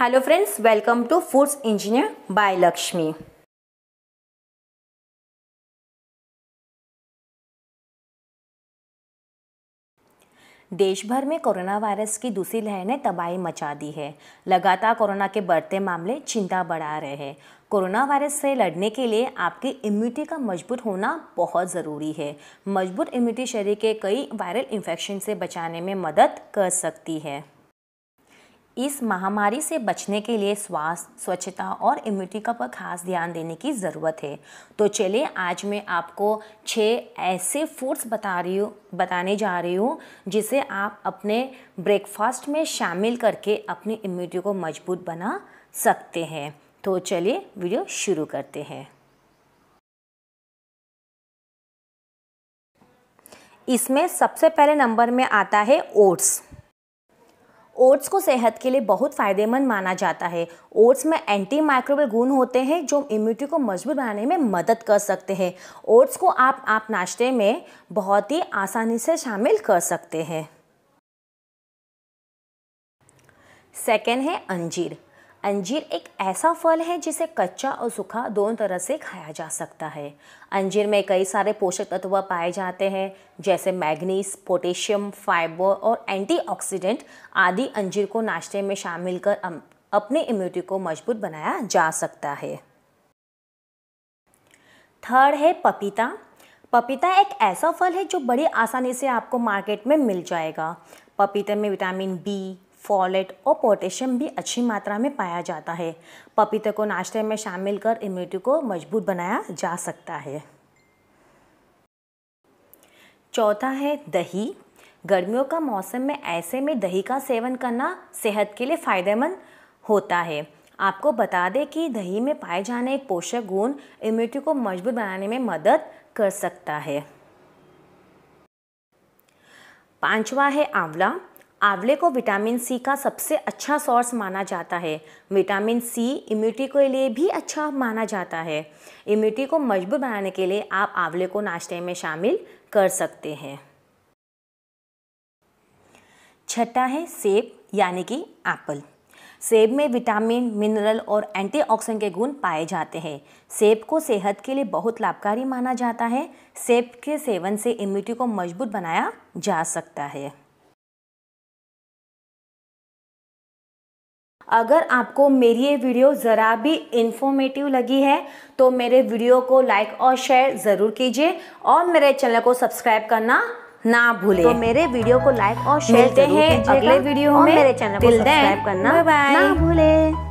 hello friends welcome to foods engineer by Lakshmi देश भर में कोरोना वायरस की दूसरी लहर ने तबाही मचा दी है लगातार कोरोना के बढ़ते मामले चिंता बढ़ा रहे हैं कोरोना वायरस से लड़ने के लिए आपकी इम्यूनिटी का मजबूत होना बहुत ज़रूरी है मजबूत इम्यूनिटी शरीर के कई वायरल इन्फेक्शन से बचाने में मदद कर सकती है इस महामारी से बचने के लिए स्वास्थ्य स्वच्छता और इम्यूनिटी का पर खास ध्यान देने की ज़रूरत है तो चलिए आज मैं आपको छः ऐसे फूड्स बता रही हूँ बताने जा रही हूँ जिसे आप अपने ब्रेकफास्ट में शामिल करके अपनी इम्यूनिटी को मजबूत बना सकते हैं तो चलिए वीडियो शुरू करते हैं इसमें सबसे पहले नंबर में आता है ओट्स ओट्स को सेहत के लिए बहुत फ़ायदेमंद माना जाता है ओट्स में एंटी माइक्रोबल गुण होते हैं जो इम्यूनिटी को मजबूत बनाने में मदद कर सकते हैं ओट्स को आप आप नाश्ते में बहुत ही आसानी से शामिल कर सकते हैं सेकेंड है अंजीर अंजीर एक ऐसा फल है जिसे कच्चा और सूखा दोनों तरह से खाया जा सकता है अंजीर में कई सारे पोषक तत्व पाए जाते हैं जैसे मैग्नीस पोटेशियम फाइबर और एंटीऑक्सीडेंट आदि अंजीर को नाश्ते में शामिल कर अपने इम्यूनिटी को मजबूत बनाया जा सकता है थर्ड है पपीता पपीता एक ऐसा फल है जो बड़ी आसानी से आपको मार्केट में मिल जाएगा पपीते में विटामिन बी फॉलेट और पोटेशियम भी अच्छी मात्रा में पाया जाता है पपीते को नाश्ते में शामिल कर इम्यूनिटी को मजबूत बनाया जा सकता है चौथा है दही गर्मियों का मौसम में ऐसे में दही का सेवन करना सेहत के लिए फ़ायदेमंद होता है आपको बता दें कि दही में पाए जाने पोषक गुण इम्यूनिटी को मजबूत बनाने में मदद कर सकता है पांचवा है आंवला आंवले को विटामिन सी का सबसे अच्छा सोर्स माना जाता है विटामिन सी इम्यूनिटी के लिए भी अच्छा माना जाता है इम्यूनिटी को मजबूत बनाने के लिए आप आंवले को नाश्ते में शामिल कर सकते हैं छठा है सेब यानी कि एप्पल सेब में विटामिन मिनरल और एंटीऑक्सीडेंट के गुण पाए जाते हैं सेब को सेहत के लिए बहुत लाभकारी माना जाता है सेब के सेवन से इम्यूनिटी को मजबूत बनाया जा सकता है अगर आपको मेरी ये वीडियो ज़रा भी इन्फॉर्मेटिव लगी है तो मेरे वीडियो को लाइक और शेयर ज़रूर कीजिए और मेरे चैनल को सब्सक्राइब करना ना भूले तो मेरे वीडियो को लाइक और शेयर मिलते हैं अगले वीडियो में मेरे चैनल को सब्सक्राइब करना ना भूले